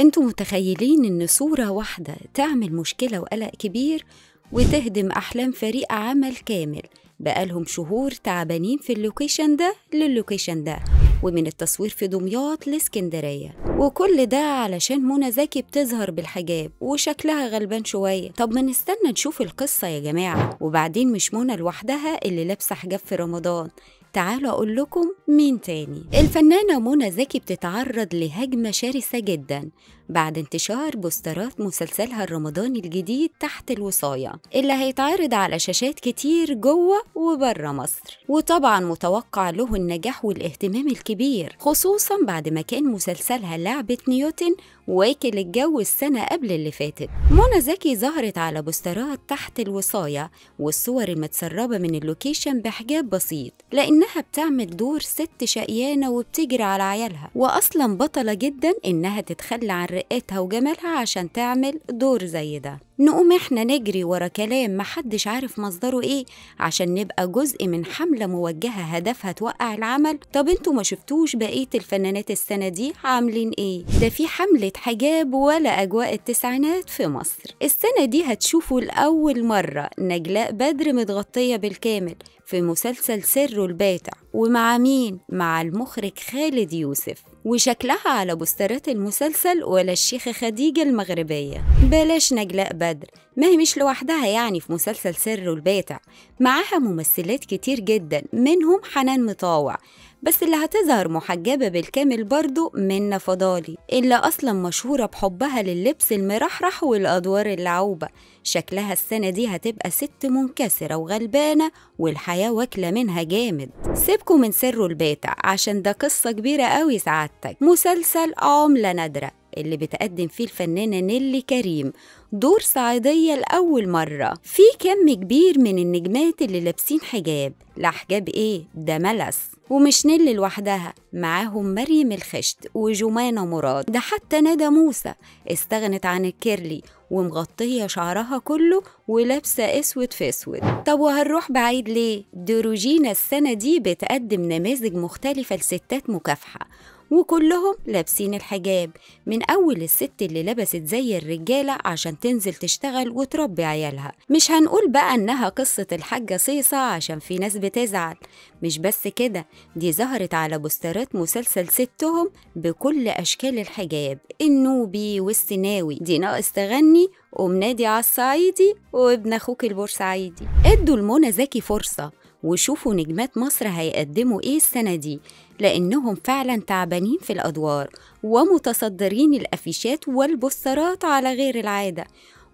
انتوا متخيلين ان صورة واحدة تعمل مشكلة وقلق كبير وتهدم أحلام فريق عمل كامل بقالهم شهور تعبانين في اللوكيشن ده للوكيشن ده ومن التصوير في دمياط لاسكندرية وكل ده علشان منى زكي بتظهر بالحجاب وشكلها غلبان شوية طب ما نستنى نشوف القصة يا جماعة وبعدين مش منى لوحدها اللي لابسة حجاب في رمضان تعالوا أقول لكم مين تاني الفنانة منى زكي بتتعرض لهجمة شرسة جدا بعد انتشار بوسترات مسلسلها الرمضاني الجديد تحت الوصاية اللي هيتعرض على شاشات كتير جوه وبره مصر وطبعا متوقع له النجاح والاهتمام الكبير خصوصا بعد ما كان مسلسلها لعبة نيوتن واكل الجو السنة قبل اللي فاتت منى زكي ظهرت على بوسترات تحت الوصاية والصور المتسربة من اللوكيشن بحجاب بسيط لأن إنها بتعمل دور ست شقيانة وبتجري على عيالها وأصلا بطلة جدا إنها تتخلى عن رقتها وجمالها عشان تعمل دور زي ده نقوم احنا نجري ورا كلام محدش عارف مصدره ايه عشان نبقى جزء من حملة موجهة هدفها توقع العمل طب انتوا ما شفتوش بقية الفنانات السنة دي عاملين ايه ده في حملة حجاب ولا اجواء التسعينات في مصر السنة دي هتشوفوا لأول مرة نجلاء بدر متغطية بالكامل في مسلسل سر الباب الفاتح ومع مين؟ مع المخرج خالد يوسف وشكلها على بوسترات المسلسل ولا الشيخة خديجة المغربية بلاش نجلاء بدر ما هي مش لوحدها يعني في مسلسل سر والباتع معاها ممثلات كتير جدا منهم حنان مطاوع بس اللي هتظهر محجبة بالكامل برضو منة فضالي اللي أصلا مشهورة بحبها لللبس المرحرح والأدوار اللعوبة شكلها السنة دي هتبقى ست منكسرة وغلبانة والحياة واكلة منها جامد سيبكوا من سر الباتع عشان ده قصة كبيرة قوي سعادتك مسلسل عملة نادرة اللي بتقدم فيه الفنانة نيلي كريم دور صعيدية لأول مرة في كم كبير من النجمات اللي لابسين حجاب لا حجاب إيه ده ملس ومش نيل لوحدها معاهم مريم الخشت وجمانة مراد ده حتى ندى موسى استغنت عن الكيرلي ومغطية شعرها كله ولابسة اسود في اسود طب وهنروح بعيد ليه؟ دروجينا السنة دي بتقدم نماذج مختلفة لستات مكافحة وكلهم لابسين الحجاب من أول الست اللي لبست زي الرجالة عشان تنزل تشتغل وتربي عيالها مش هنقول بقى انها قصة الحاجة صيصة عشان في ناس بتزعل مش بس كده دي ظهرت على بوسترات مسلسل ستهم بكل أشكال الحجاب النوبي والسناوي دي ناقص تغني ومنادي على الصعيدي وابن أخوك البورسعيدي ادوا لمنى زكي فرصة وشوفوا نجمات مصر هيقدموا إيه السنة دي لأنهم فعلا تعبانين في الأدوار ومتصدرين الأفيشات والبوسترات على غير العادة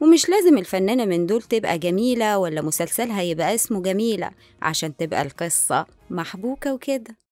ومش لازم الفنانة من دول تبقى جميلة ولا مسلسلها يبقى اسمه جميلة عشان تبقى القصة محبوكة وكده